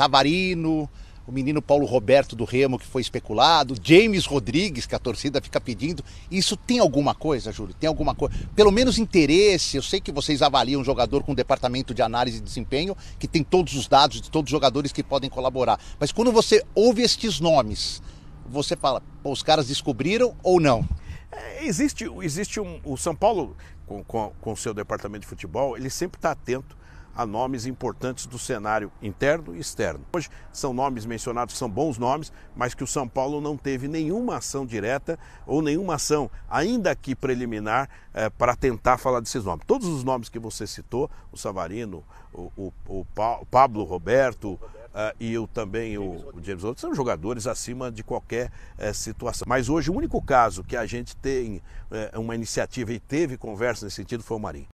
Savarino, o menino Paulo Roberto do Remo, que foi especulado, James Rodrigues, que a torcida fica pedindo. Isso tem alguma coisa, Júlio? Tem alguma coisa? Pelo menos interesse. Eu sei que vocês avaliam jogador com o departamento de análise de desempenho, que tem todos os dados de todos os jogadores que podem colaborar. Mas quando você ouve estes nomes, você fala, os caras descobriram ou não? É, existe, existe um. O São Paulo, com o com, seu departamento de futebol, ele sempre está atento a nomes importantes do cenário interno e externo. Hoje são nomes mencionados, são bons nomes, mas que o São Paulo não teve nenhuma ação direta ou nenhuma ação, ainda que preliminar, é, para tentar falar desses nomes. Todos os nomes que você citou, o Savarino, o, o, o, pa, o Pablo Roberto, Uh, e eu também o, James Rodrigues são jogadores acima de qualquer uh, situação. Mas hoje o único caso que a gente tem uh, uma iniciativa e teve conversa nesse sentido foi o Marinho.